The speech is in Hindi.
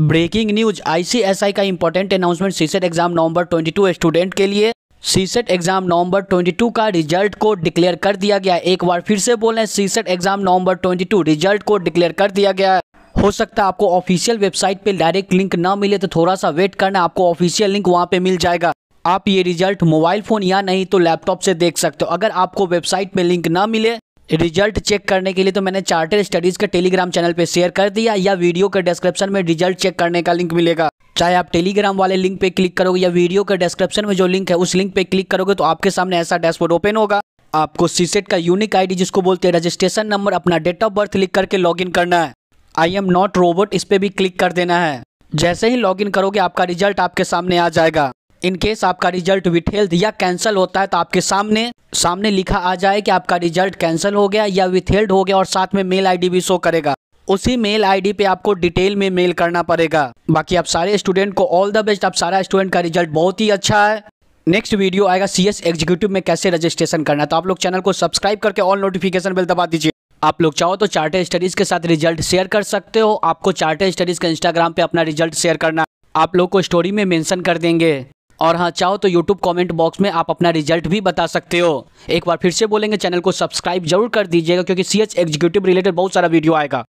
ब्रेकिंग न्यूज आईसीएसआई का इंपॉर्टेंट अनाउंसमेंट सीसेट एग्जाम नवंबर 22 स्टूडेंट के लिए सीसेट एग्जाम e नवंबर 22 का रिजल्ट को डिक्लेयर कर दिया गया एक बार फिर से बोल रहे हैं सीसेट एग्जाम e नवंबर 22 रिजल्ट को डिक्लेयर कर दिया गया हो सकता है आपको ऑफिशियल वेबसाइट पे डायरेक्ट लिंक ना मिले तो थोड़ा सा वेट करना आपको ऑफिशियल लिंक वहाँ पे मिल जाएगा आप ये रिजल्ट मोबाइल फ़ोन या नहीं तो लैपटॉप से देख सकते हो अगर आपको वेबसाइट पे लिंक ना मिले रिजल्ट चेक करने के लिए तो मैंने चार्टर स्टडीज़ का टेलीग्राम चैनल पे शेयर कर दिया या वीडियो के डिस्क्रिप्शन में रिजल्ट चेक करने का लिंक मिलेगा चाहे आप टेलीग्राम वाले लिंक पे क्लिक करोगे या वीडियो के डिस्क्रिप्शन में जो लिंक है उस लिंक पे क्लिक करोगे तो आपके सामने ऐसा डैशबोर्ड ओपन होगा आपको सीसेट का यूनिक आईडी जिसको बोलते हैं रजिस्ट्रेशन नंबर अपना डेट ऑफ बर्थ लिख करके लॉगिन करना है आई एम नॉट रोबोट इस पर भी क्लिक कर देना है जैसे ही लॉगिन करोगे आपका रिजल्ट आपके सामने आ जाएगा इनकेस आपका रिजल्ट विथ या कैंसिल होता है तो आपके सामने सामने लिखा आ जाए कि आपका रिजल्ट कैंसिल हो गया या विथ हो गया और साथ में मेल आईडी भी शो करेगा उसी मेल आईडी पे आपको डिटेल में मेल करना पड़ेगा बाकी आप सारे स्टूडेंट को ऑल द बेस्ट आप सारा स्टूडेंट का रिजल्ट बहुत ही अच्छा है नेक्स्ट वीडियो आएगा सी एस एग्जीक्यूटिव में कैसे रजिस्ट्रेशन करना तो आप लोग चैनल को सब्सक्राइब करके ऑल नोटिफिकेशन बिल दबा दीजिए आप लोग चाहो तो चार्टर स्टडीज़ के साथ रिजल्ट शेयर कर सकते हो आपको चार्टर स्टडीज़ का इंस्टाग्राम पे अपना रिजल्ट शेयर करना आप लोग को स्टोरी में मेंशन कर देंगे और हाँ चाहो तो यूट्यूब कमेंट बॉक्स में आप अपना रिजल्ट भी बता सकते हो एक बार फिर से बोलेंगे चैनल को सब्सक्राइब जरूर कर दीजिएगा क्योंकि सी एच एग्जीक्यूटिव रिलेटेड बहुत सारा वीडियो आएगा